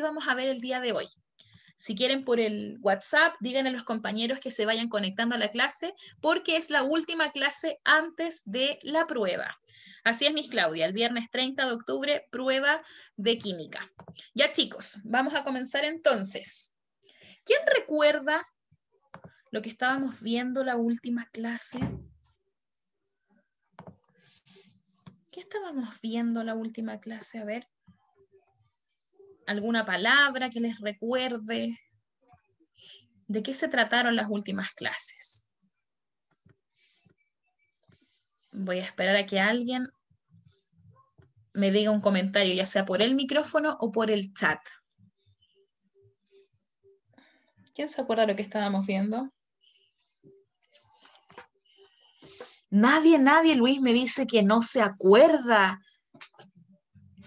vamos a ver el día de hoy. Si quieren por el WhatsApp, digan a los compañeros que se vayan conectando a la clase porque es la última clase antes de la prueba. Así es, Miss Claudia, el viernes 30 de octubre, prueba de química. Ya chicos, vamos a comenzar entonces. ¿Quién recuerda lo que estábamos viendo la última clase? ¿Qué estábamos viendo la última clase? A ver alguna palabra que les recuerde de qué se trataron las últimas clases. Voy a esperar a que alguien me diga un comentario, ya sea por el micrófono o por el chat. ¿Quién se acuerda de lo que estábamos viendo? Nadie, nadie, Luis, me dice que no se acuerda.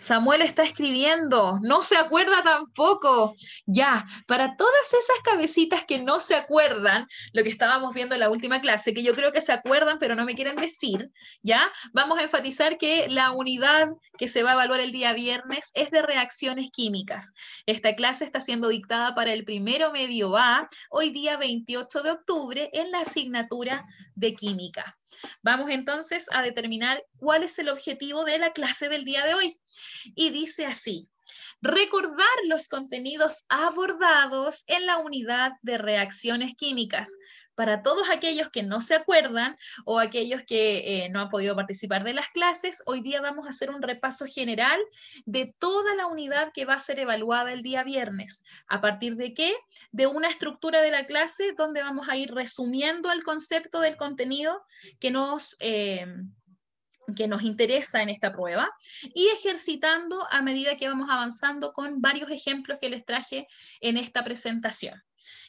Samuel está escribiendo, no se acuerda tampoco. Ya, para todas esas cabecitas que no se acuerdan, lo que estábamos viendo en la última clase, que yo creo que se acuerdan pero no me quieren decir, ya, vamos a enfatizar que la unidad que se va a evaluar el día viernes es de reacciones químicas. Esta clase está siendo dictada para el primero medio A, hoy día 28 de octubre, en la asignatura de química. Vamos entonces a determinar cuál es el objetivo de la clase del día de hoy. Y dice así, recordar los contenidos abordados en la unidad de reacciones químicas para todos aquellos que no se acuerdan o aquellos que eh, no han podido participar de las clases, hoy día vamos a hacer un repaso general de toda la unidad que va a ser evaluada el día viernes. ¿A partir de qué? De una estructura de la clase donde vamos a ir resumiendo el concepto del contenido que nos... Eh, que nos interesa en esta prueba y ejercitando a medida que vamos avanzando con varios ejemplos que les traje en esta presentación.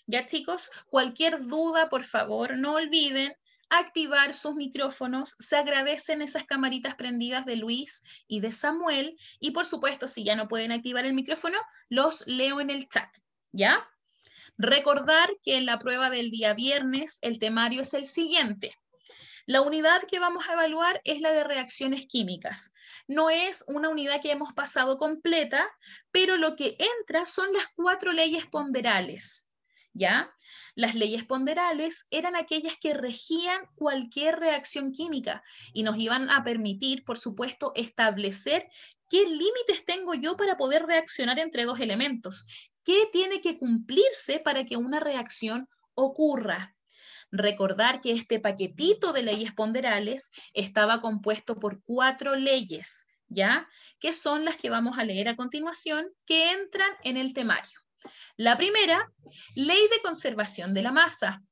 Ya chicos, cualquier duda, por favor, no olviden activar sus micrófonos. Se agradecen esas camaritas prendidas de Luis y de Samuel. Y por supuesto, si ya no pueden activar el micrófono, los leo en el chat. ¿Ya? Recordar que en la prueba del día viernes el temario es el siguiente. La unidad que vamos a evaluar es la de reacciones químicas. No es una unidad que hemos pasado completa, pero lo que entra son las cuatro leyes ponderales. ¿Ya? Las leyes ponderales eran aquellas que regían cualquier reacción química y nos iban a permitir, por supuesto, establecer qué límites tengo yo para poder reaccionar entre dos elementos, qué tiene que cumplirse para que una reacción ocurra. Recordar que este paquetito de leyes ponderales estaba compuesto por cuatro leyes, ¿ya? Que son las que vamos a leer a continuación, que entran en el temario. La primera, ley de conservación de la masa.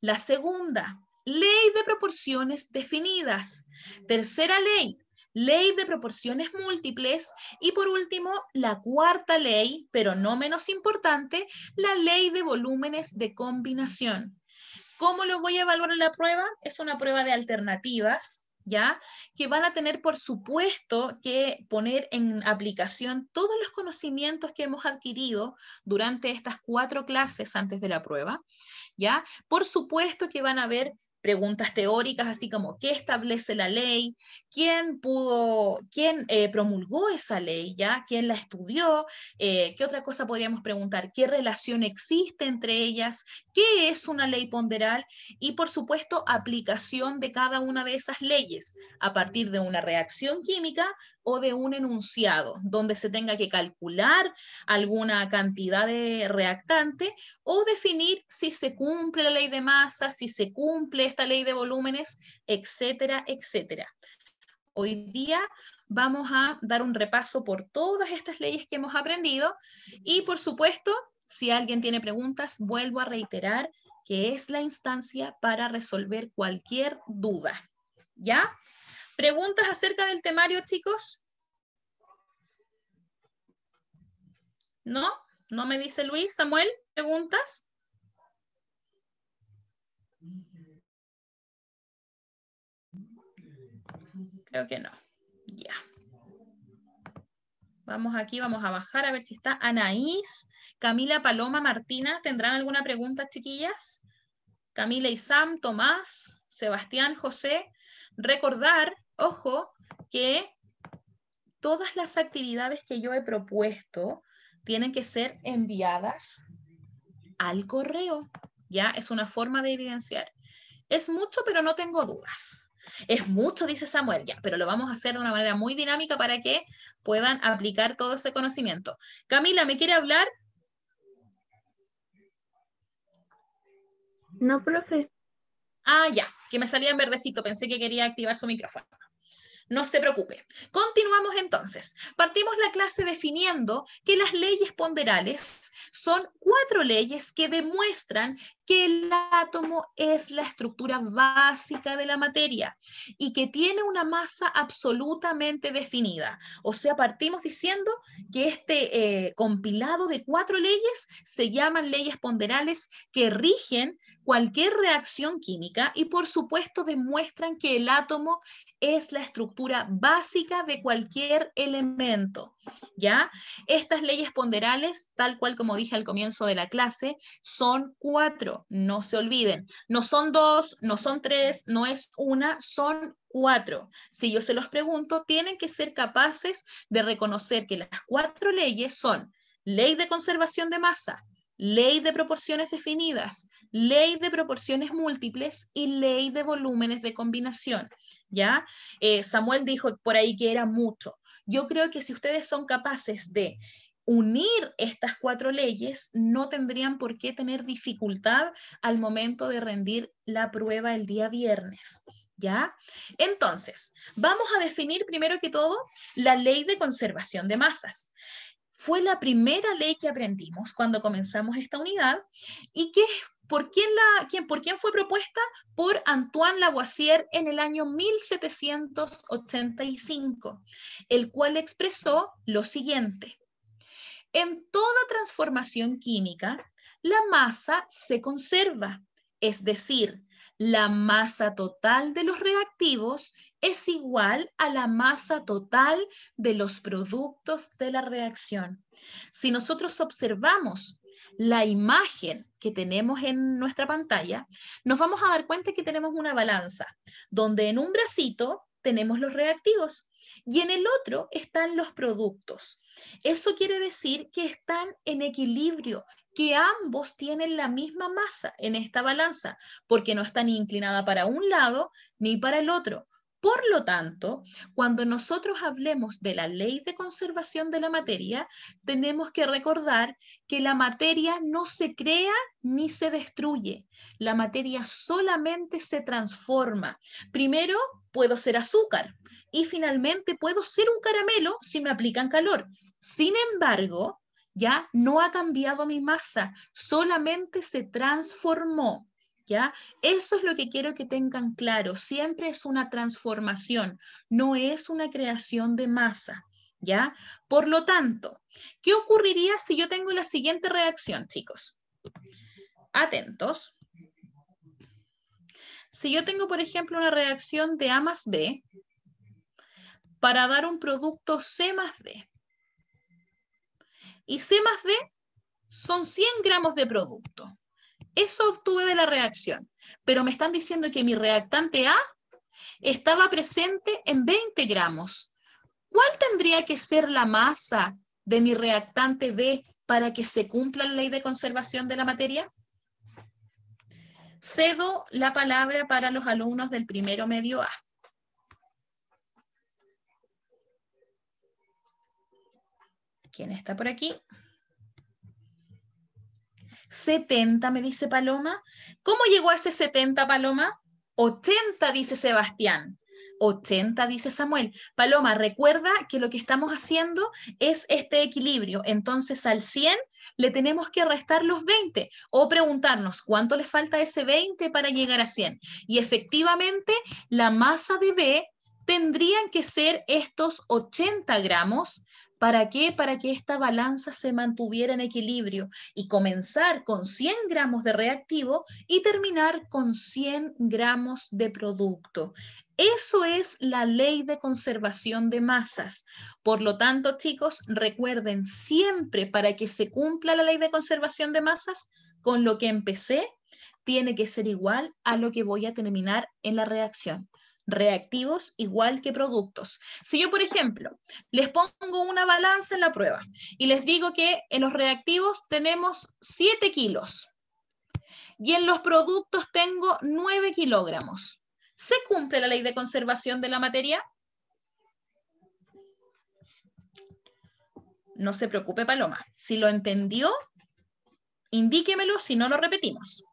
La segunda, ley de proporciones definidas. Tercera ley, ley de proporciones múltiples. Y por último, la cuarta ley, pero no menos importante, la ley de volúmenes de combinación. ¿Cómo lo voy a evaluar en la prueba? Es una prueba de alternativas, ¿ya? Que van a tener, por supuesto, que poner en aplicación todos los conocimientos que hemos adquirido durante estas cuatro clases antes de la prueba, ¿ya? Por supuesto que van a ver preguntas teóricas, así como ¿qué establece la ley? ¿Quién pudo, quién eh, promulgó esa ley ya? ¿Quién la estudió? Eh, ¿Qué otra cosa podríamos preguntar? ¿Qué relación existe entre ellas? ¿Qué es una ley ponderal? Y por supuesto, aplicación de cada una de esas leyes a partir de una reacción química o de un enunciado donde se tenga que calcular alguna cantidad de reactante o definir si se cumple la ley de masa, si se cumple esta ley de volúmenes, etcétera, etcétera. Hoy día vamos a dar un repaso por todas estas leyes que hemos aprendido y por supuesto, si alguien tiene preguntas, vuelvo a reiterar que es la instancia para resolver cualquier duda. ¿Ya? ¿Preguntas acerca del temario, chicos? ¿No? ¿No me dice Luis? ¿Samuel? ¿Preguntas? Creo que no. Ya. Vamos aquí, vamos a bajar a ver si está Anaís, Camila, Paloma, Martina. ¿Tendrán alguna pregunta, chiquillas? Camila y Sam, Tomás, Sebastián, José. Recordar ojo que todas las actividades que yo he propuesto tienen que ser enviadas al correo. Ya es una forma de evidenciar. Es mucho, pero no tengo dudas. Es mucho, dice Samuel, ya, pero lo vamos a hacer de una manera muy dinámica para que puedan aplicar todo ese conocimiento. Camila, ¿me quiere hablar? No, profe. Ah, ya que me salía en verdecito, pensé que quería activar su micrófono. No se preocupe. Continuamos entonces. Partimos la clase definiendo que las leyes ponderales son cuatro leyes que demuestran que el átomo es la estructura básica de la materia y que tiene una masa absolutamente definida. O sea, partimos diciendo que este eh, compilado de cuatro leyes se llaman leyes ponderales que rigen cualquier reacción química y por supuesto demuestran que el átomo es la estructura básica de cualquier elemento. ¿ya? Estas leyes ponderales, tal cual como dije al comienzo de la clase, son cuatro, no se olviden. No son dos, no son tres, no es una, son cuatro. Si yo se los pregunto, tienen que ser capaces de reconocer que las cuatro leyes son ley de conservación de masa, ley de proporciones definidas, ley de proporciones múltiples y ley de volúmenes de combinación. ¿ya? Eh, Samuel dijo por ahí que era mucho. Yo creo que si ustedes son capaces de unir estas cuatro leyes, no tendrían por qué tener dificultad al momento de rendir la prueba el día viernes. ¿Ya? Entonces, vamos a definir primero que todo la ley de conservación de masas fue la primera ley que aprendimos cuando comenzamos esta unidad y que ¿Por quién, ¿Por quién fue propuesta? Por Antoine Lavoisier en el año 1785, el cual expresó lo siguiente. En toda transformación química, la masa se conserva, es decir, la masa total de los reactivos es igual a la masa total de los productos de la reacción. Si nosotros observamos la imagen que tenemos en nuestra pantalla, nos vamos a dar cuenta que tenemos una balanza, donde en un bracito tenemos los reactivos y en el otro están los productos. Eso quiere decir que están en equilibrio, que ambos tienen la misma masa en esta balanza, porque no está ni inclinada para un lado ni para el otro. Por lo tanto, cuando nosotros hablemos de la ley de conservación de la materia, tenemos que recordar que la materia no se crea ni se destruye. La materia solamente se transforma. Primero puedo ser azúcar y finalmente puedo ser un caramelo si me aplican calor. Sin embargo, ya no ha cambiado mi masa, solamente se transformó. ¿Ya? Eso es lo que quiero que tengan claro. Siempre es una transformación, no es una creación de masa. ¿Ya? Por lo tanto, ¿qué ocurriría si yo tengo la siguiente reacción, chicos? Atentos. Si yo tengo, por ejemplo, una reacción de A más B para dar un producto C más D. Y C más D son 100 gramos de producto. Eso obtuve de la reacción. Pero me están diciendo que mi reactante A estaba presente en 20 gramos. ¿Cuál tendría que ser la masa de mi reactante B para que se cumpla la ley de conservación de la materia? Cedo la palabra para los alumnos del primero medio A. ¿Quién está por aquí? 70, me dice Paloma. ¿Cómo llegó a ese 70, Paloma? 80, dice Sebastián. 80, dice Samuel. Paloma, recuerda que lo que estamos haciendo es este equilibrio. Entonces al 100 le tenemos que restar los 20 o preguntarnos cuánto le falta ese 20 para llegar a 100. Y efectivamente, la masa de B tendrían que ser estos 80 gramos ¿Para qué? Para que esta balanza se mantuviera en equilibrio y comenzar con 100 gramos de reactivo y terminar con 100 gramos de producto. Eso es la ley de conservación de masas. Por lo tanto, chicos, recuerden siempre para que se cumpla la ley de conservación de masas, con lo que empecé tiene que ser igual a lo que voy a terminar en la reacción reactivos igual que productos. Si yo, por ejemplo, les pongo una balanza en la prueba y les digo que en los reactivos tenemos 7 kilos y en los productos tengo 9 kilogramos, ¿se cumple la ley de conservación de la materia? No se preocupe, Paloma. Si lo entendió, indíquemelo, si no lo repetimos.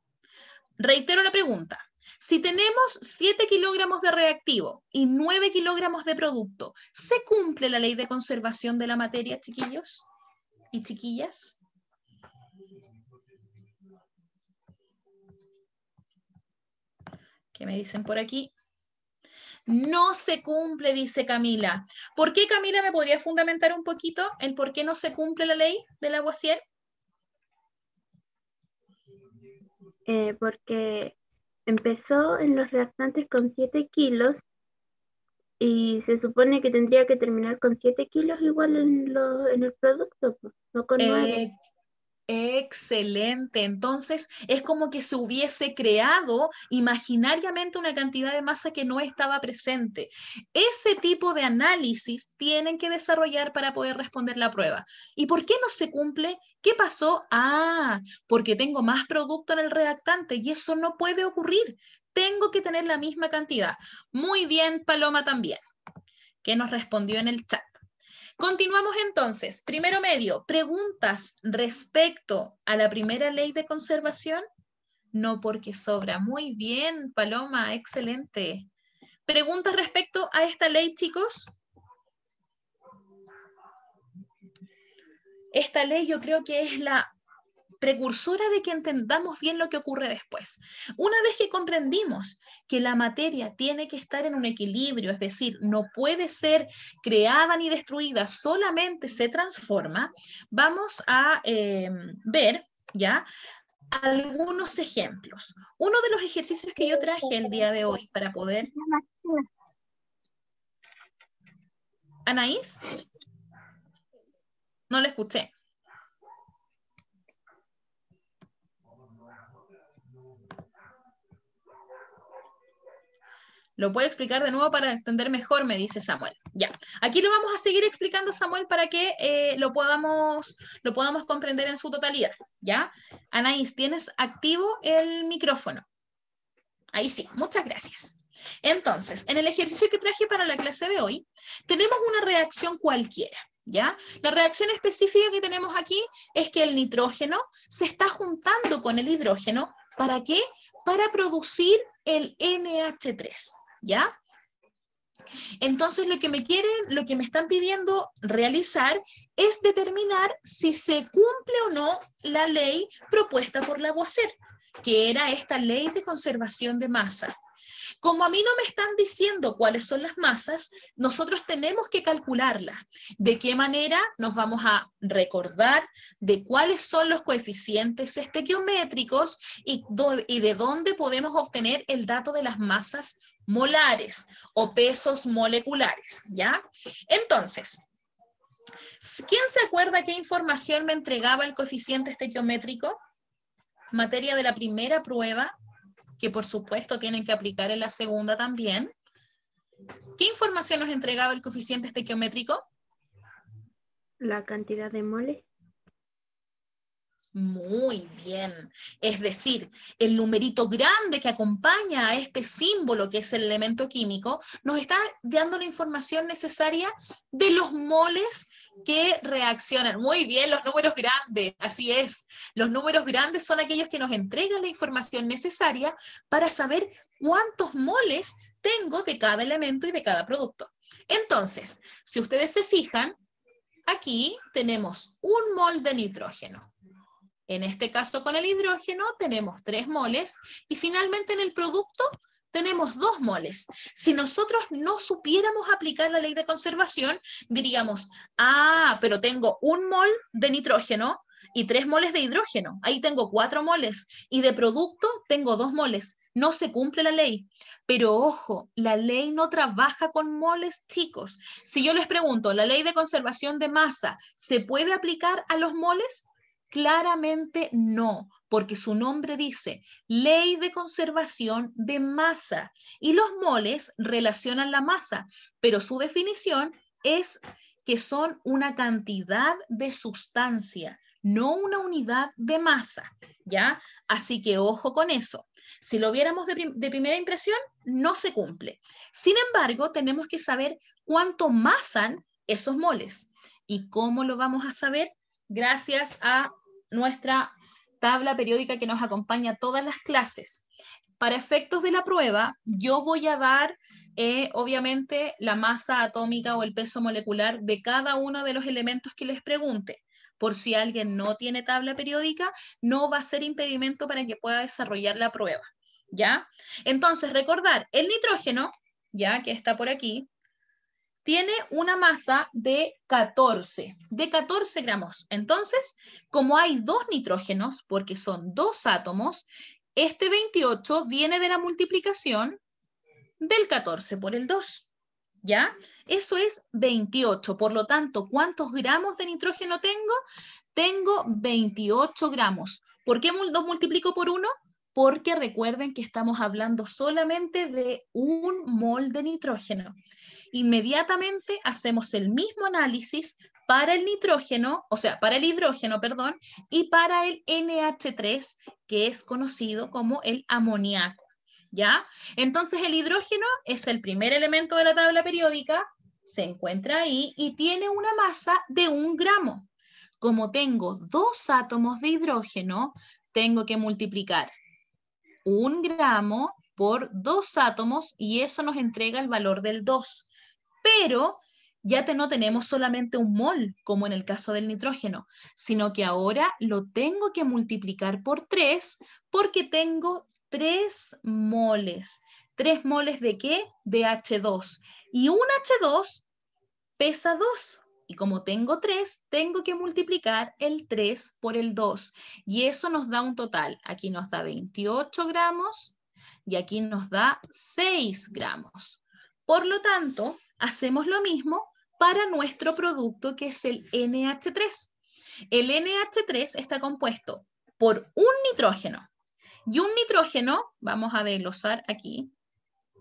Reitero la pregunta. Si tenemos 7 kilogramos de reactivo y 9 kilogramos de producto, ¿se cumple la ley de conservación de la materia, chiquillos y chiquillas? ¿Qué me dicen por aquí? No se cumple, dice Camila. ¿Por qué, Camila, me podría fundamentar un poquito el por qué no se cumple la ley del aguaciel? Eh, porque Empezó en los reactantes con 7 kilos y se supone que tendría que terminar con 7 kilos igual en, lo, en el producto, pues, no con eh, Excelente. Entonces es como que se hubiese creado imaginariamente una cantidad de masa que no estaba presente. Ese tipo de análisis tienen que desarrollar para poder responder la prueba. ¿Y por qué no se cumple? ¿Qué pasó? Ah, porque tengo más producto en el redactante y eso no puede ocurrir. Tengo que tener la misma cantidad. Muy bien, Paloma también, que nos respondió en el chat. Continuamos entonces. Primero medio, preguntas respecto a la primera ley de conservación. No porque sobra. Muy bien, Paloma, excelente. Preguntas respecto a esta ley, chicos. Esta ley yo creo que es la precursora de que entendamos bien lo que ocurre después. Una vez que comprendimos que la materia tiene que estar en un equilibrio, es decir, no puede ser creada ni destruida, solamente se transforma, vamos a em, ver, ¿ya? Algunos ejemplos. Uno de los ejercicios que yo traje el día de hoy para poder... Anaís, no la escuché. Lo puede explicar de nuevo para entender mejor, me dice Samuel. Ya, aquí lo vamos a seguir explicando, Samuel, para que eh, lo, podamos, lo podamos comprender en su totalidad. ¿Ya? Anaís, ¿tienes activo el micrófono? Ahí sí, muchas gracias. Entonces, en el ejercicio que traje para la clase de hoy, tenemos una reacción cualquiera. ¿Ya? La reacción específica que tenemos aquí es que el nitrógeno se está juntando con el hidrógeno. ¿Para qué? Para producir el NH3. ¿ya? Entonces lo que me quieren, lo que me están pidiendo realizar es determinar si se cumple o no la ley propuesta por la UACER, que era esta ley de conservación de masa. Como a mí no me están diciendo cuáles son las masas, nosotros tenemos que calcularlas. ¿De qué manera nos vamos a recordar de cuáles son los coeficientes estequiométricos y de dónde podemos obtener el dato de las masas molares o pesos moleculares, ¿ya? Entonces, ¿quién se acuerda qué información me entregaba el coeficiente estequiométrico? Materia de la primera prueba, que por supuesto tienen que aplicar en la segunda también. ¿Qué información nos entregaba el coeficiente estequiométrico? La cantidad de moles. Muy bien. Es decir, el numerito grande que acompaña a este símbolo, que es el elemento químico, nos está dando la información necesaria de los moles que reaccionan. Muy bien, los números grandes, así es. Los números grandes son aquellos que nos entregan la información necesaria para saber cuántos moles tengo de cada elemento y de cada producto. Entonces, si ustedes se fijan, aquí tenemos un mol de nitrógeno. En este caso con el hidrógeno tenemos tres moles y finalmente en el producto tenemos dos moles. Si nosotros no supiéramos aplicar la ley de conservación, diríamos, ah, pero tengo un mol de nitrógeno y tres moles de hidrógeno, ahí tengo cuatro moles y de producto tengo dos moles. No se cumple la ley. Pero ojo, la ley no trabaja con moles chicos. Si yo les pregunto, ¿la ley de conservación de masa se puede aplicar a los moles? Claramente no, porque su nombre dice ley de conservación de masa y los moles relacionan la masa, pero su definición es que son una cantidad de sustancia, no una unidad de masa, ¿ya? Así que ojo con eso. Si lo viéramos de, de primera impresión, no se cumple. Sin embargo, tenemos que saber cuánto masan esos moles. ¿Y cómo lo vamos a saber? gracias a nuestra tabla periódica que nos acompaña a todas las clases. Para efectos de la prueba, yo voy a dar, eh, obviamente, la masa atómica o el peso molecular de cada uno de los elementos que les pregunte. Por si alguien no tiene tabla periódica, no va a ser impedimento para que pueda desarrollar la prueba. ¿Ya? Entonces, recordar, el nitrógeno, ya que está por aquí, tiene una masa de 14, de 14 gramos. Entonces, como hay dos nitrógenos, porque son dos átomos, este 28 viene de la multiplicación del 14 por el 2. ¿Ya? Eso es 28. Por lo tanto, ¿cuántos gramos de nitrógeno tengo? Tengo 28 gramos. ¿Por qué los multiplico por 1? porque recuerden que estamos hablando solamente de un mol de nitrógeno. Inmediatamente hacemos el mismo análisis para el nitrógeno, o sea, para el hidrógeno, perdón, y para el NH3, que es conocido como el amoníaco. ¿Ya? Entonces el hidrógeno es el primer elemento de la tabla periódica, se encuentra ahí y tiene una masa de un gramo. Como tengo dos átomos de hidrógeno, tengo que multiplicar un gramo por dos átomos y eso nos entrega el valor del 2. Pero ya no tenemos solamente un mol, como en el caso del nitrógeno, sino que ahora lo tengo que multiplicar por 3 porque tengo 3 moles. ¿3 moles de qué? De H2. Y un H2 pesa 2. Y como tengo 3, tengo que multiplicar el 3 por el 2. Y eso nos da un total. Aquí nos da 28 gramos y aquí nos da 6 gramos. Por lo tanto, hacemos lo mismo para nuestro producto que es el NH3. El NH3 está compuesto por un nitrógeno. Y un nitrógeno, vamos a desglosar aquí,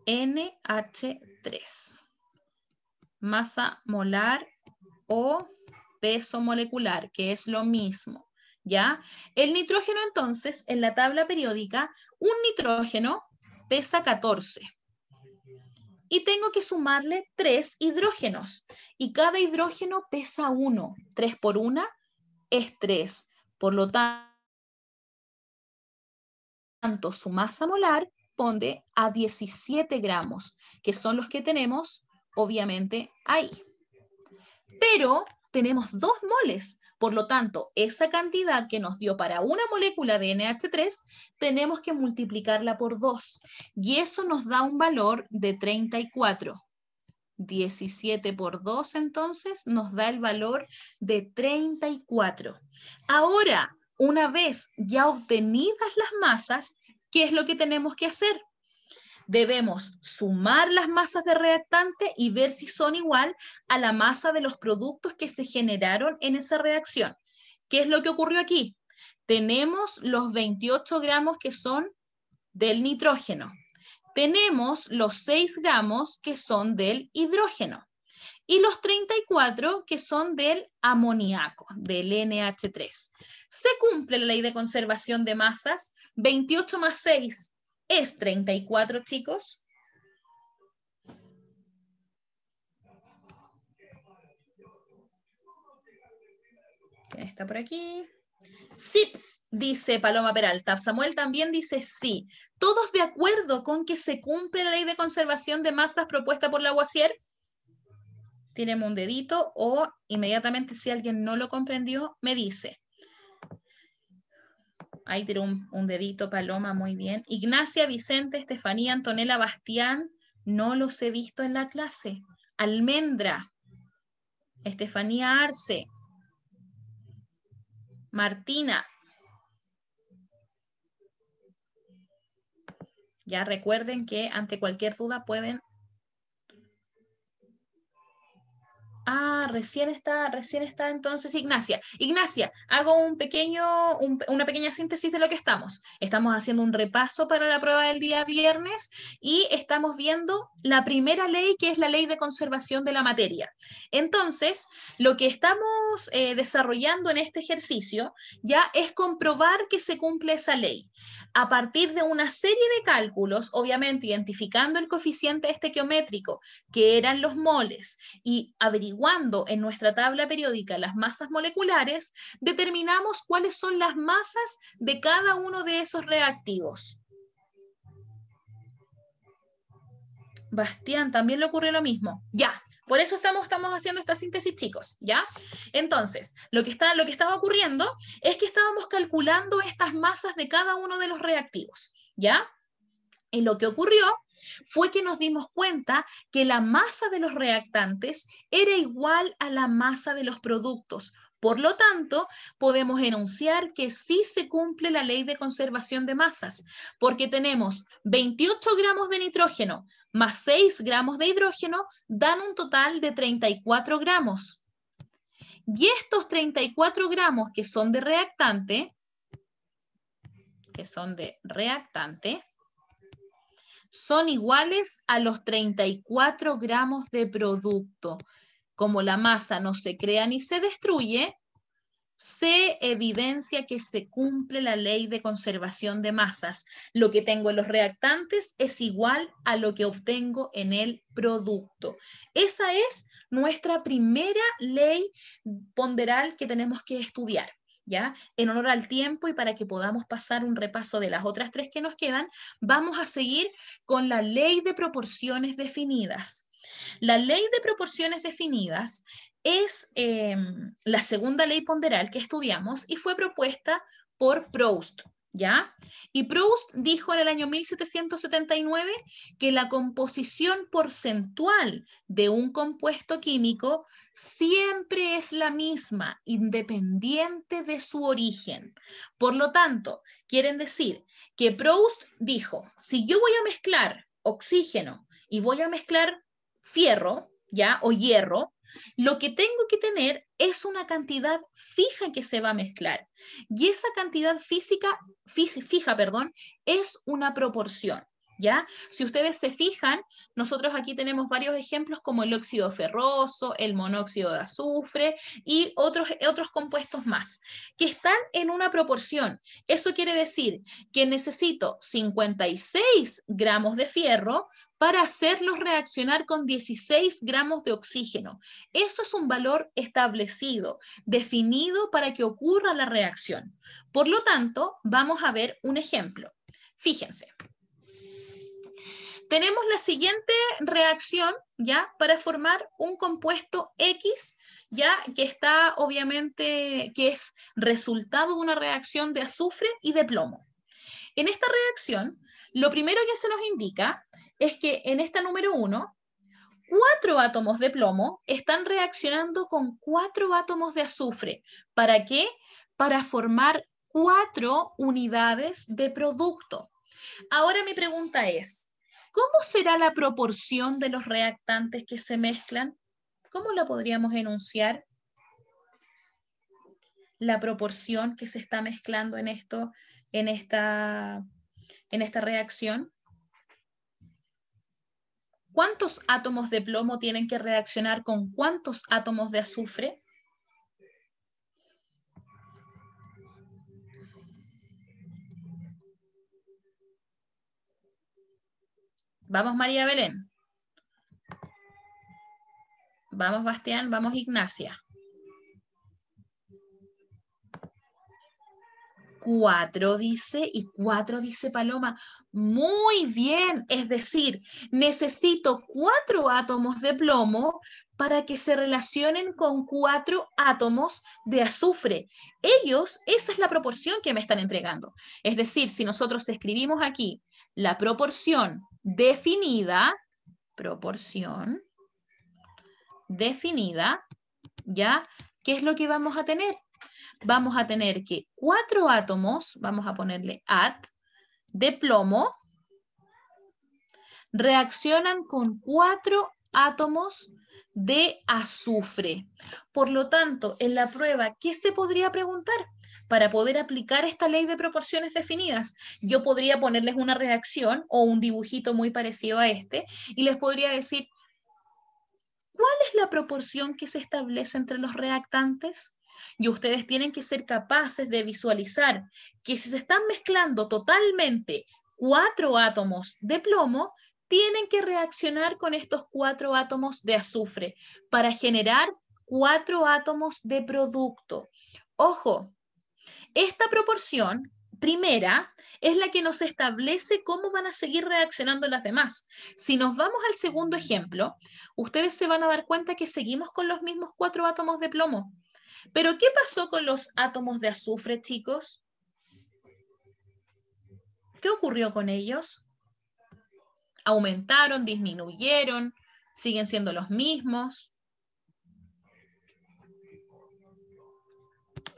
NH3. Masa molar o peso molecular, que es lo mismo. ¿ya? El nitrógeno entonces, en la tabla periódica, un nitrógeno pesa 14. Y tengo que sumarle tres hidrógenos. Y cada hidrógeno pesa uno. Tres por una es 3. Por lo tanto, su masa molar ponde a 17 gramos, que son los que tenemos, obviamente, ahí pero tenemos dos moles. Por lo tanto, esa cantidad que nos dio para una molécula de NH3, tenemos que multiplicarla por 2. Y eso nos da un valor de 34. 17 por 2, entonces, nos da el valor de 34. Ahora, una vez ya obtenidas las masas, ¿qué es lo que tenemos que hacer? Debemos sumar las masas de reactante y ver si son igual a la masa de los productos que se generaron en esa reacción. ¿Qué es lo que ocurrió aquí? Tenemos los 28 gramos que son del nitrógeno. Tenemos los 6 gramos que son del hidrógeno y los 34 que son del amoníaco, del NH3. Se cumple la ley de conservación de masas, 28 más 6 es 34, chicos. Está por aquí. Sí, dice Paloma Peralta. Samuel también dice sí. ¿Todos de acuerdo con que se cumple la ley de conservación de masas propuesta por la guasier. Tienen un dedito o inmediatamente si alguien no lo comprendió, me dice. Ahí tiró un, un, dedito, Paloma, muy bien. Ignacia, Vicente, Estefanía, Antonella, Bastián, no los he visto en la clase. Almendra, Estefanía Arce, Martina. Ya recuerden que ante cualquier duda pueden Ah, recién está, recién está entonces Ignacia. Ignacia, hago un pequeño, una pequeña síntesis de lo que estamos. Estamos haciendo un repaso para la prueba del día viernes y estamos viendo la primera ley, que es la ley de conservación de la materia. Entonces, lo que estamos eh, desarrollando en este ejercicio ya es comprobar que se cumple esa ley. A partir de una serie de cálculos, obviamente identificando el coeficiente estequiométrico, que eran los moles, y averiguando cuando en nuestra tabla periódica las masas moleculares, determinamos cuáles son las masas de cada uno de esos reactivos. Bastián, también le ocurre lo mismo. Ya, por eso estamos, estamos haciendo esta síntesis, chicos, ¿ya? Entonces, lo que, está, lo que estaba ocurriendo es que estábamos calculando estas masas de cada uno de los reactivos, ¿ya? Y lo que ocurrió fue que nos dimos cuenta que la masa de los reactantes era igual a la masa de los productos. Por lo tanto, podemos enunciar que sí se cumple la ley de conservación de masas, porque tenemos 28 gramos de nitrógeno más 6 gramos de hidrógeno dan un total de 34 gramos. Y estos 34 gramos que son de reactante, que son de reactante, son iguales a los 34 gramos de producto. Como la masa no se crea ni se destruye, se evidencia que se cumple la ley de conservación de masas. Lo que tengo en los reactantes es igual a lo que obtengo en el producto. Esa es nuestra primera ley ponderal que tenemos que estudiar. ¿ya? En honor al tiempo y para que podamos pasar un repaso de las otras tres que nos quedan, vamos a seguir con la ley de proporciones definidas. La ley de proporciones definidas es eh, la segunda ley ponderal que estudiamos y fue propuesta por Proust, y Proust dijo en el año 1779 que la composición porcentual de un compuesto químico siempre es la misma, independiente de su origen. Por lo tanto, quieren decir que Proust dijo, si yo voy a mezclar oxígeno y voy a mezclar fierro, ¿ya? O hierro, lo que tengo que tener es una cantidad fija que se va a mezclar. Y esa cantidad física, fija, perdón, es una proporción. Si ustedes se fijan, nosotros aquí tenemos varios ejemplos como el óxido ferroso, el monóxido de azufre y otros, otros compuestos más, que están en una proporción. Eso quiere decir que necesito 56 gramos de fierro para hacerlos reaccionar con 16 gramos de oxígeno. Eso es un valor establecido, definido para que ocurra la reacción. Por lo tanto, vamos a ver un ejemplo. Fíjense, tenemos la siguiente reacción, ¿ya? Para formar un compuesto X, ¿ya? Que está obviamente, que es resultado de una reacción de azufre y de plomo. En esta reacción, lo primero que se nos indica es que en esta número 1, cuatro átomos de plomo están reaccionando con cuatro átomos de azufre. ¿Para qué? Para formar cuatro unidades de producto. Ahora mi pregunta es, ¿Cómo será la proporción de los reactantes que se mezclan? ¿Cómo la podríamos enunciar? La proporción que se está mezclando en, esto, en, esta, en esta reacción. ¿Cuántos átomos de plomo tienen que reaccionar con cuántos átomos de azufre? Vamos María Belén. Vamos Bastián, vamos Ignacia. Cuatro dice y cuatro dice Paloma. Muy bien, es decir, necesito cuatro átomos de plomo para que se relacionen con cuatro átomos de azufre. Ellos, esa es la proporción que me están entregando. Es decir, si nosotros escribimos aquí la proporción definida, proporción definida, ¿ya? ¿Qué es lo que vamos a tener? Vamos a tener que cuatro átomos, vamos a ponerle at, de plomo, reaccionan con cuatro átomos de azufre. Por lo tanto, en la prueba, ¿qué se podría preguntar? para poder aplicar esta ley de proporciones definidas. Yo podría ponerles una reacción o un dibujito muy parecido a este y les podría decir, ¿cuál es la proporción que se establece entre los reactantes? Y ustedes tienen que ser capaces de visualizar que si se están mezclando totalmente cuatro átomos de plomo, tienen que reaccionar con estos cuatro átomos de azufre para generar cuatro átomos de producto. Ojo, esta proporción primera es la que nos establece cómo van a seguir reaccionando las demás. Si nos vamos al segundo ejemplo, ustedes se van a dar cuenta que seguimos con los mismos cuatro átomos de plomo. Pero ¿qué pasó con los átomos de azufre, chicos? ¿Qué ocurrió con ellos? ¿Aumentaron, disminuyeron? ¿Siguen siendo los mismos?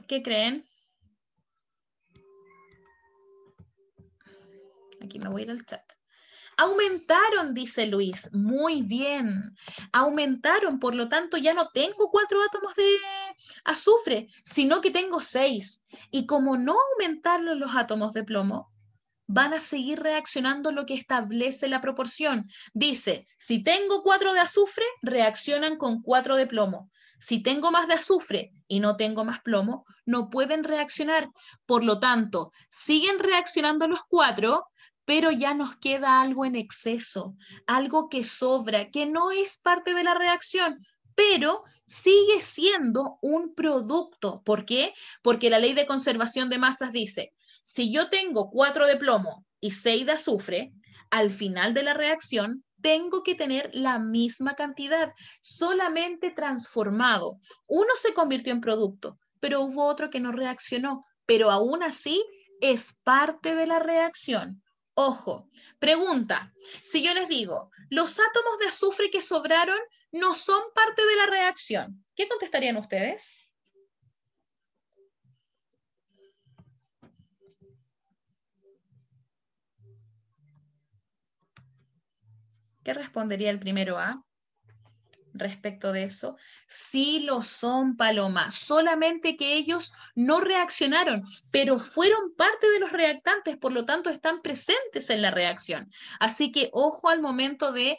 ¿Qué creen? aquí me voy a al chat. Aumentaron, dice Luis. Muy bien. Aumentaron, por lo tanto ya no tengo cuatro átomos de azufre, sino que tengo seis. Y como no aumentaron los átomos de plomo, van a seguir reaccionando lo que establece la proporción. Dice, si tengo cuatro de azufre, reaccionan con cuatro de plomo. Si tengo más de azufre y no tengo más plomo, no pueden reaccionar. Por lo tanto, siguen reaccionando los cuatro, pero ya nos queda algo en exceso, algo que sobra, que no es parte de la reacción, pero sigue siendo un producto. ¿Por qué? Porque la ley de conservación de masas dice, si yo tengo cuatro de plomo y seis de azufre, al final de la reacción tengo que tener la misma cantidad, solamente transformado. Uno se convirtió en producto, pero hubo otro que no reaccionó, pero aún así es parte de la reacción. Ojo, pregunta, si yo les digo, los átomos de azufre que sobraron no son parte de la reacción, ¿qué contestarían ustedes? ¿Qué respondería el primero A? respecto de eso, sí lo son, Paloma, solamente que ellos no reaccionaron, pero fueron parte de los reactantes, por lo tanto están presentes en la reacción. Así que ojo al momento de,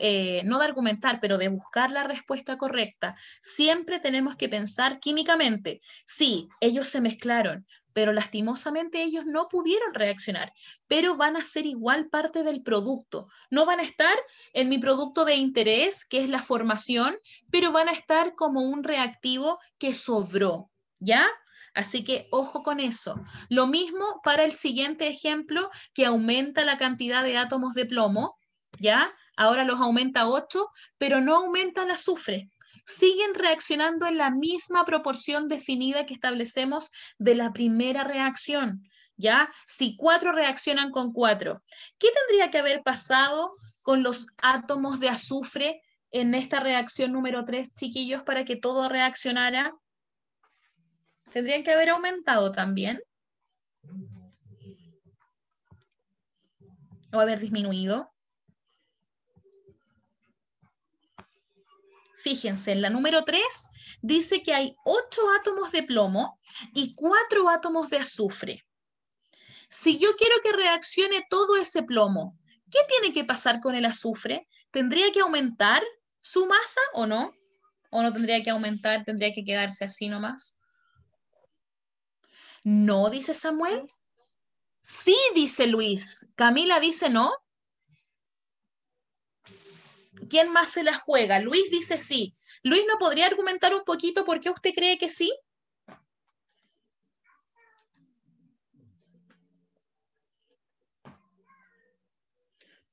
eh, no de argumentar, pero de buscar la respuesta correcta. Siempre tenemos que pensar químicamente, sí, ellos se mezclaron, pero lastimosamente ellos no pudieron reaccionar, pero van a ser igual parte del producto. No van a estar en mi producto de interés, que es la formación, pero van a estar como un reactivo que sobró, ¿ya? Así que ojo con eso. Lo mismo para el siguiente ejemplo que aumenta la cantidad de átomos de plomo, ¿ya? Ahora los aumenta 8, pero no aumenta el azufre siguen reaccionando en la misma proporción definida que establecemos de la primera reacción. ¿Ya? Si cuatro reaccionan con cuatro, ¿qué tendría que haber pasado con los átomos de azufre en esta reacción número tres, chiquillos, para que todo reaccionara? Tendrían que haber aumentado también. O haber disminuido. fíjense, en la número 3 dice que hay 8 átomos de plomo y 4 átomos de azufre. Si yo quiero que reaccione todo ese plomo, ¿qué tiene que pasar con el azufre? ¿Tendría que aumentar su masa o no? ¿O no tendría que aumentar, tendría que quedarse así nomás? No, dice Samuel. Sí, dice Luis. Camila dice no. ¿Quién más se la juega? Luis dice sí. Luis, ¿no podría argumentar un poquito por qué usted cree que sí?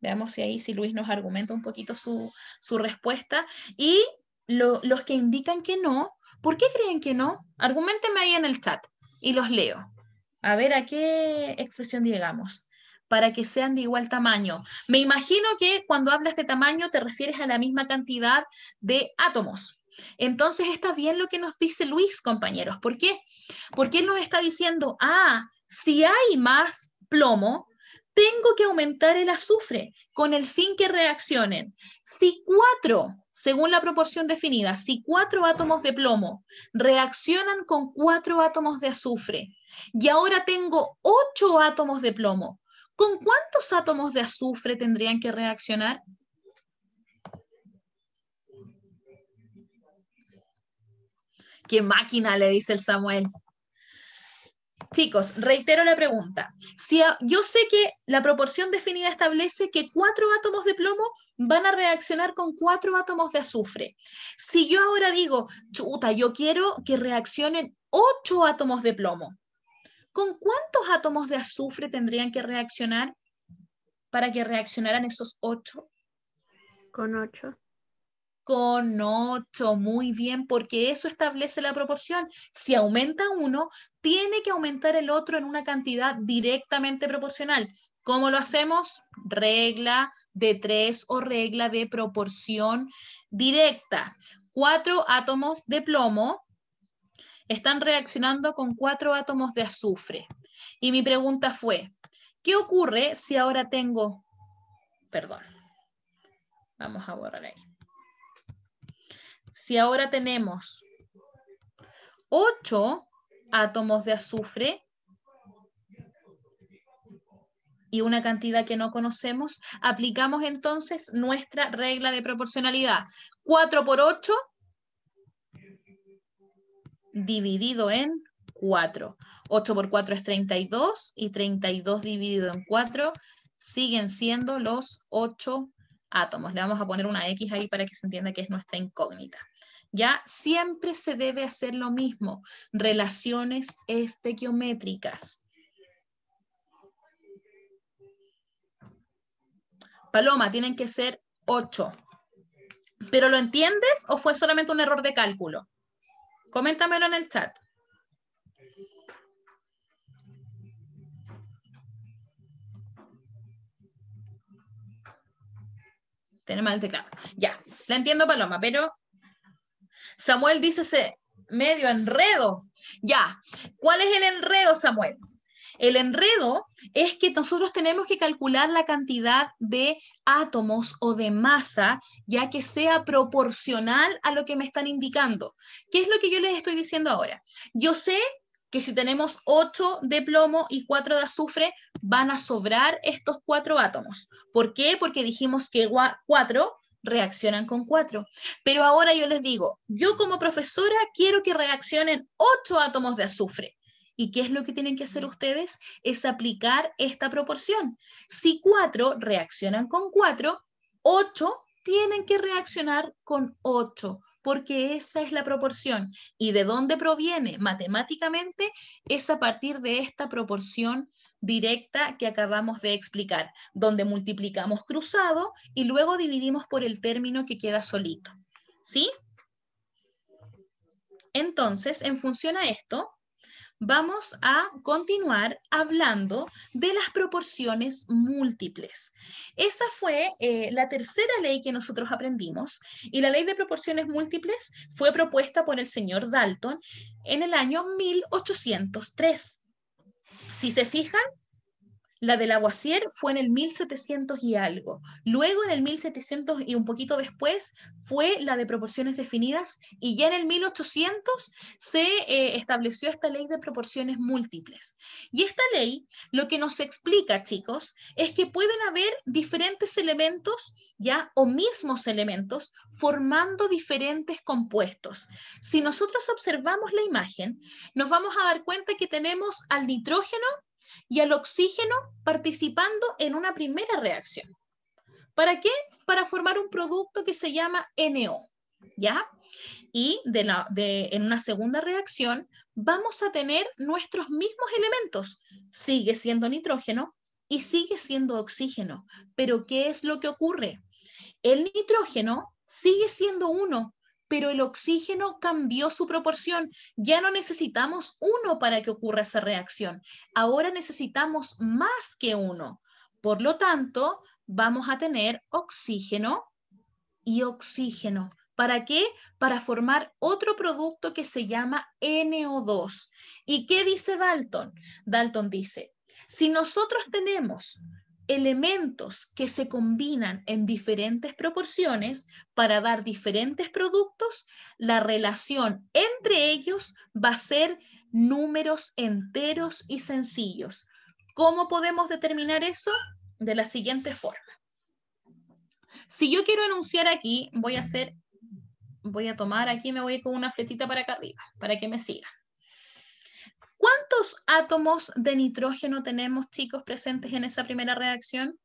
Veamos si ahí, si Luis nos argumenta un poquito su, respuesta. Y los que indican que no, ¿por qué creen que no? Argumentenme ahí en el chat y los leo. A ver a qué expresión llegamos para que sean de igual tamaño. Me imagino que cuando hablas de tamaño te refieres a la misma cantidad de átomos. Entonces está bien lo que nos dice Luis, compañeros. ¿Por qué? Porque él nos está diciendo, ah, si hay más plomo, tengo que aumentar el azufre con el fin que reaccionen. Si cuatro, según la proporción definida, si cuatro átomos de plomo reaccionan con cuatro átomos de azufre y ahora tengo ocho átomos de plomo, ¿Con cuántos átomos de azufre tendrían que reaccionar? ¡Qué máquina! le dice el Samuel. Chicos, reitero la pregunta. Si yo sé que la proporción definida establece que cuatro átomos de plomo van a reaccionar con cuatro átomos de azufre. Si yo ahora digo, chuta, yo quiero que reaccionen ocho átomos de plomo, ¿con cuántos átomos de azufre tendrían que reaccionar para que reaccionaran esos ocho? Con ocho. Con ocho, muy bien, porque eso establece la proporción. Si aumenta uno, tiene que aumentar el otro en una cantidad directamente proporcional. ¿Cómo lo hacemos? Regla de tres o regla de proporción directa. Cuatro átomos de plomo están reaccionando con cuatro átomos de azufre. Y mi pregunta fue, ¿qué ocurre si ahora tengo, perdón, vamos a borrar ahí, si ahora tenemos ocho átomos de azufre y una cantidad que no conocemos, aplicamos entonces nuestra regla de proporcionalidad. 4 por 8 dividido en 4. 8 por 4 es 32 y 32 dividido en 4 siguen siendo los 8 átomos. Le vamos a poner una X ahí para que se entienda que es nuestra incógnita. ¿Ya? Siempre se debe hacer lo mismo, relaciones estequiométricas. Paloma, tienen que ser 8. ¿Pero lo entiendes o fue solamente un error de cálculo? Coméntamelo en el chat. Tenemos el teclado. Ya, la entiendo Paloma, pero Samuel dice ese medio enredo. Ya, ¿cuál es el enredo, Samuel? El enredo es que nosotros tenemos que calcular la cantidad de átomos o de masa, ya que sea proporcional a lo que me están indicando. ¿Qué es lo que yo les estoy diciendo ahora? Yo sé que si tenemos 8 de plomo y 4 de azufre, van a sobrar estos 4 átomos. ¿Por qué? Porque dijimos que 4 reaccionan con 4. Pero ahora yo les digo, yo como profesora quiero que reaccionen 8 átomos de azufre. ¿Y qué es lo que tienen que hacer ustedes? Es aplicar esta proporción. Si cuatro reaccionan con cuatro, ocho tienen que reaccionar con ocho porque esa es la proporción. ¿Y de dónde proviene matemáticamente? Es a partir de esta proporción directa que acabamos de explicar, donde multiplicamos cruzado y luego dividimos por el término que queda solito. ¿Sí? Entonces, en función a esto, vamos a continuar hablando de las proporciones múltiples. Esa fue eh, la tercera ley que nosotros aprendimos y la ley de proporciones múltiples fue propuesta por el señor Dalton en el año 1803. Si se fijan, la de Lavoisier fue en el 1700 y algo. Luego, en el 1700 y un poquito después, fue la de proporciones definidas. Y ya en el 1800 se eh, estableció esta ley de proporciones múltiples. Y esta ley lo que nos explica, chicos, es que pueden haber diferentes elementos ya o mismos elementos formando diferentes compuestos. Si nosotros observamos la imagen, nos vamos a dar cuenta que tenemos al nitrógeno y al oxígeno participando en una primera reacción. ¿Para qué? Para formar un producto que se llama NO, ¿ya? Y en una segunda reacción vamos a tener nuestros mismos elementos. Sigue siendo nitrógeno y sigue siendo oxígeno. Pero ¿qué es lo que ocurre? El nitrógeno sigue siendo uno, pero el oxígeno cambió su proporción. Ya no necesitamos uno para que ocurra esa reacción. Ahora necesitamos más que uno. Por lo tanto, vamos a tener oxígeno y oxígeno. ¿Para qué? Para formar otro producto que se llama NO2. ¿Y qué dice Dalton? Dalton dice, si nosotros tenemos elementos que se combinan en diferentes proporciones para dar diferentes productos, la relación entre ellos va a ser números enteros y sencillos. ¿Cómo podemos determinar eso? De la siguiente forma. Si yo quiero anunciar aquí, voy a hacer, voy a tomar aquí, me voy con una fletita para acá arriba, para que me siga. ¿Cuántos átomos de nitrógeno tenemos, chicos, presentes en esa primera reacción?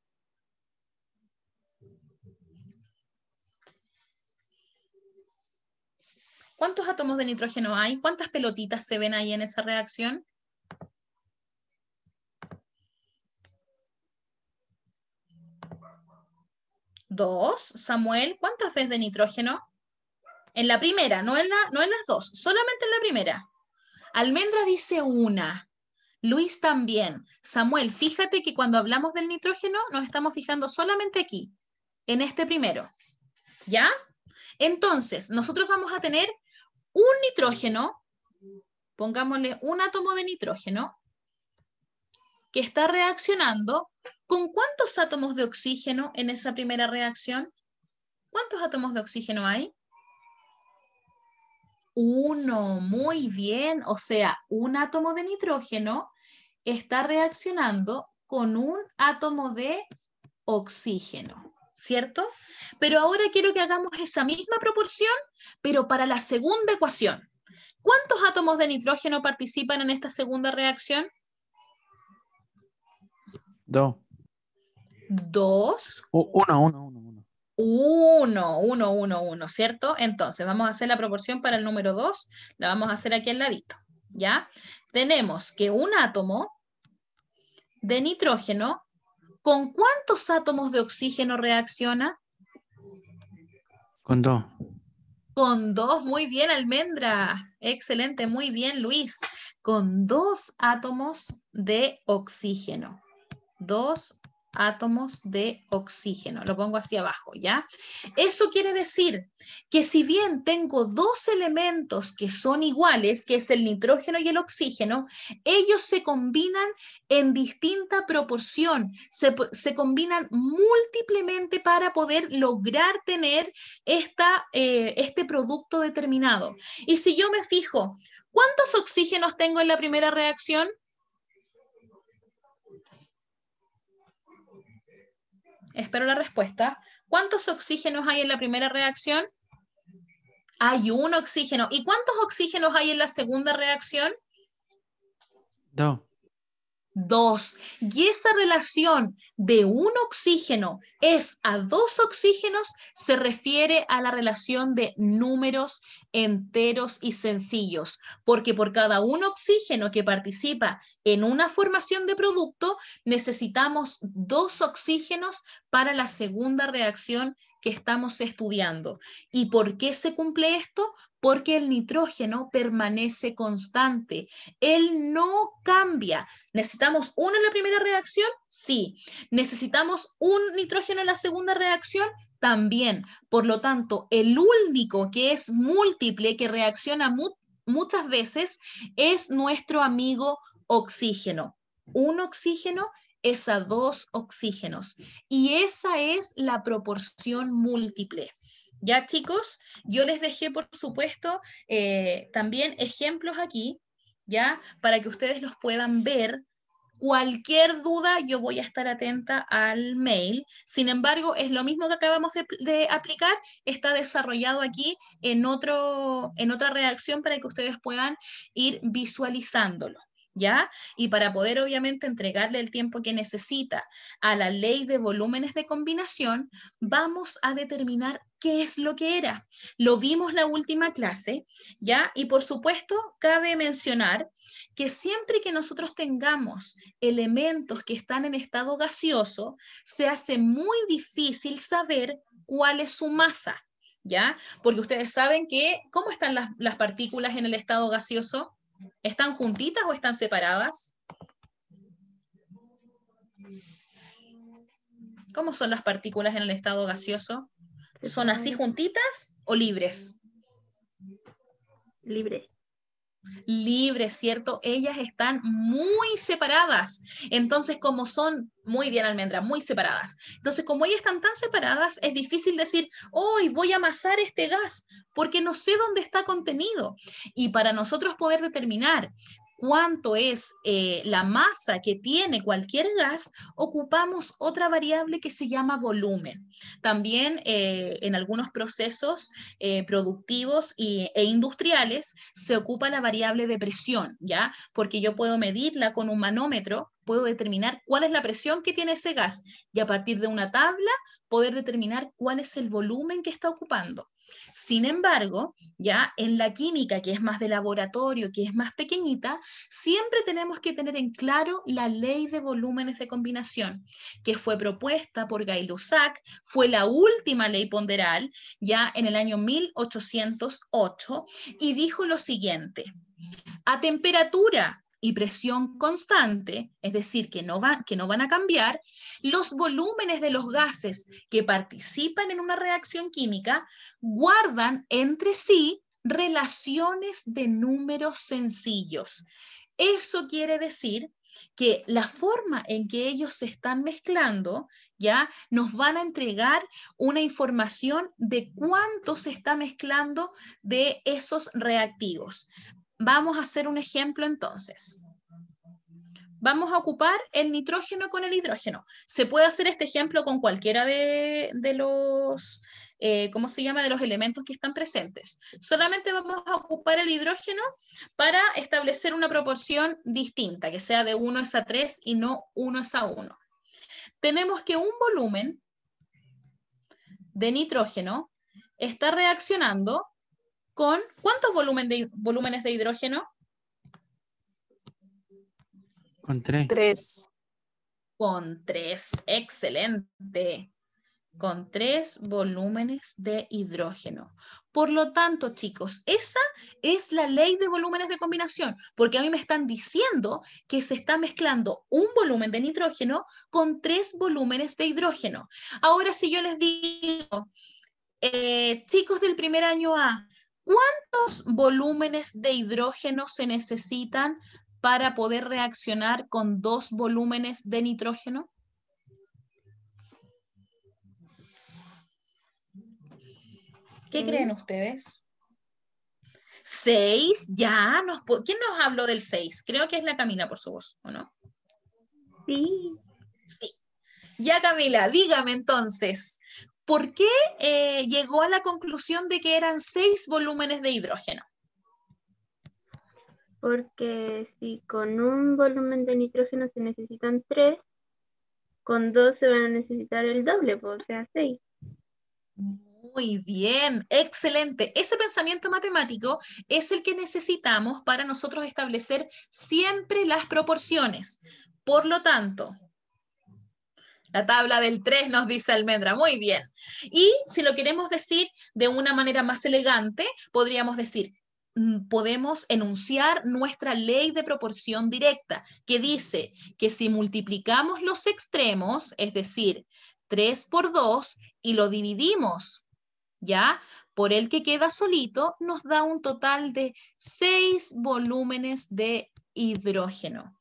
¿Cuántos átomos de nitrógeno hay? ¿Cuántas pelotitas se ven ahí en esa reacción? Dos. Samuel, ¿cuántas veces de nitrógeno? En la primera, no en, la, no en las dos, solamente en la primera. Almendra dice una. Luis también. Samuel, fíjate que cuando hablamos del nitrógeno nos estamos fijando solamente aquí, en este primero. ¿Ya? Entonces, nosotros vamos a tener un nitrógeno, pongámosle un átomo de nitrógeno, que está reaccionando con cuántos átomos de oxígeno en esa primera reacción. ¿Cuántos átomos de oxígeno hay? Uno, muy bien. O sea, un átomo de nitrógeno está reaccionando con un átomo de oxígeno, ¿cierto? Pero ahora quiero que hagamos esa misma proporción, pero para la segunda ecuación. ¿Cuántos átomos de nitrógeno participan en esta segunda reacción? Dos. Dos. O, uno, uno, uno. 1, 1, 1, 1, ¿cierto? Entonces vamos a hacer la proporción para el número 2, la vamos a hacer aquí al ladito, ¿ya? Tenemos que un átomo de nitrógeno, ¿con cuántos átomos de oxígeno reacciona? Con dos. Con dos, muy bien, almendra. Excelente, muy bien, Luis. Con dos átomos de oxígeno. Dos átomos de oxígeno. Lo pongo hacia abajo, ¿ya? Eso quiere decir que si bien tengo dos elementos que son iguales, que es el nitrógeno y el oxígeno, ellos se combinan en distinta proporción, se, combinan múltiplemente para poder lograr tener esta, eh, este producto determinado. Y si yo me fijo, ¿cuántos oxígenos tengo en la primera reacción? Espero la respuesta. ¿Cuántos oxígenos hay en la primera reacción? Hay un oxígeno. ¿Y cuántos oxígenos hay en la segunda reacción? Dos. Dos Y esa relación de un oxígeno es a dos oxígenos se refiere a la relación de números enteros y sencillos, porque por cada un oxígeno que participa en una formación de producto, necesitamos dos oxígenos para la segunda reacción que estamos estudiando. ¿Y por qué se cumple esto? Porque el nitrógeno permanece constante, él no cambia. ¿Necesitamos uno en la primera reacción? Sí. ¿Necesitamos un nitrógeno en la segunda reacción? También. Por lo tanto, el único que es múltiple, que reacciona muchas veces, es nuestro amigo oxígeno. Un oxígeno es a dos oxígenos. Y esa es la proporción múltiple. Ya chicos, yo les dejé por supuesto eh, también ejemplos aquí, ya, para que ustedes los puedan ver. Cualquier duda, yo voy a estar atenta al mail. Sin embargo, es lo mismo que acabamos de, aplicar, está desarrollado aquí en, otro, en otra redacción para que ustedes puedan ir visualizándolo. ¿ya? Y para poder obviamente entregarle el tiempo que necesita a la ley de volúmenes de combinación, vamos a determinar qué es lo que era. Lo vimos la última clase, ¿ya? Y por supuesto, cabe mencionar que siempre que nosotros tengamos elementos que están en estado gaseoso, se hace muy difícil saber cuál es su masa, ¿ya? Porque ustedes saben que, ¿cómo están las, las partículas en el estado gaseoso? ¿Están juntitas o están separadas? ¿Cómo son las partículas en el estado gaseoso? ¿Son así juntitas o libres? Libres libres, ¿cierto? Ellas están muy separadas. Entonces, como son muy bien almendra, muy separadas. Entonces, como ellas están tan separadas, es difícil decir, hoy voy a amasar este gas, porque no sé dónde está contenido. Y para nosotros poder determinar cuánto es eh, la masa que tiene cualquier gas, ocupamos otra variable que se llama volumen. También eh, en algunos procesos eh, productivos e industriales se ocupa la variable de presión, ¿ya? Porque yo puedo medirla con un manómetro, puedo determinar cuál es la presión que tiene ese gas y a partir de una tabla poder determinar cuál es el volumen que está ocupando. Sin embargo, ya en la química, que es más de laboratorio, que es más pequeñita, siempre tenemos que tener en claro la ley de volúmenes de combinación, que fue propuesta por Gay-Lussac, fue la última ley ponderal, ya en el año 1808, y dijo lo siguiente. A temperatura y presión constante, es decir, que no, que no van a cambiar, los volúmenes de los gases que participan en una reacción química guardan entre sí relaciones de números sencillos. Eso quiere decir que la forma en que ellos se están mezclando, ¿ya? Nos van a entregar una información de cuánto se está mezclando de esos reactivos. Vamos a hacer un ejemplo entonces. Vamos a ocupar el nitrógeno con el hidrógeno. Se puede hacer este ejemplo con cualquiera de, los, eh, ¿cómo se llama?, de los elementos que están presentes. Solamente vamos a ocupar el hidrógeno para establecer una proporción distinta, que sea de 1 a 3 y no 1 a 1. Tenemos que un volumen de nitrógeno está reaccionando con ¿cuántos volúmenes de hidrógeno? Con tres. Tres. Con tres, excelente. Con tres volúmenes de hidrógeno. Por lo tanto, chicos, esa es la ley de volúmenes de combinación, porque a mí me están diciendo que se está mezclando un volumen de nitrógeno con tres volúmenes de hidrógeno. Ahora, si yo les digo, eh, chicos del primer año A, ¿Cuántos volúmenes de hidrógeno se necesitan para poder reaccionar con dos volúmenes de nitrógeno? ¿Qué mm. creen ustedes? ¿Seis? Ya, ¿quién nos habló del seis? Creo que es la Camila por su voz, ¿o no? Sí. Sí. Ya, Camila, dígame entonces, ¿por qué eh, llegó a la conclusión de que eran seis volúmenes de hidrógeno? Porque si con un volumen de nitrógeno se necesitan tres, con dos se van a necesitar el doble, pues, o sea, seis. Muy bien, excelente. Ese pensamiento matemático es el que necesitamos para nosotros establecer siempre las proporciones. Por lo tanto, la tabla del 3 nos dice almendra, muy bien. Y si lo queremos decir de una manera más elegante, podríamos decir, mm, podemos enunciar nuestra ley de proporción directa, que dice que si multiplicamos los extremos, es decir, 3 por 2, y lo dividimos, ¿ya? Por el que queda solito, nos da un total de 6 volúmenes de hidrógeno.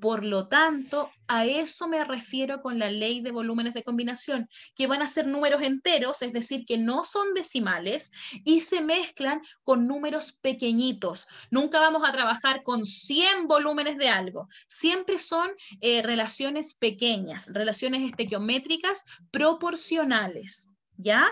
Por lo tanto, a eso me refiero con la ley de volúmenes de combinación, que van a ser números enteros, es decir, que no son decimales y se mezclan con números pequeñitos. Nunca vamos a trabajar con 100 volúmenes de algo. Siempre son eh, relaciones pequeñas, relaciones estequiométricas proporcionales. ¿Ya?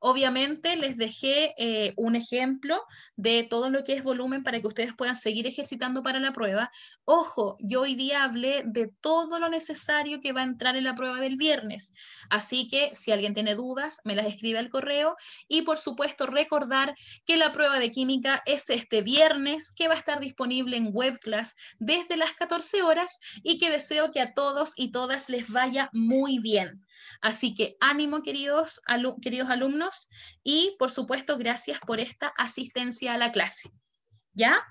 Obviamente les dejé eh, un ejemplo de todo lo que es volumen para que ustedes puedan seguir ejercitando para la prueba. Ojo, yo hoy día hablé de todo lo necesario que va a entrar en la prueba del viernes. Así que si alguien tiene dudas, me las escribe al correo. Y por supuesto, recordar que la prueba de química es este viernes, que va a estar disponible en webclass desde las 14 horas y que deseo que a todos y todas les vaya muy bien. Así que ánimo, queridos, queridos alumnos, y por supuesto, gracias por esta asistencia a la clase. ¿Ya?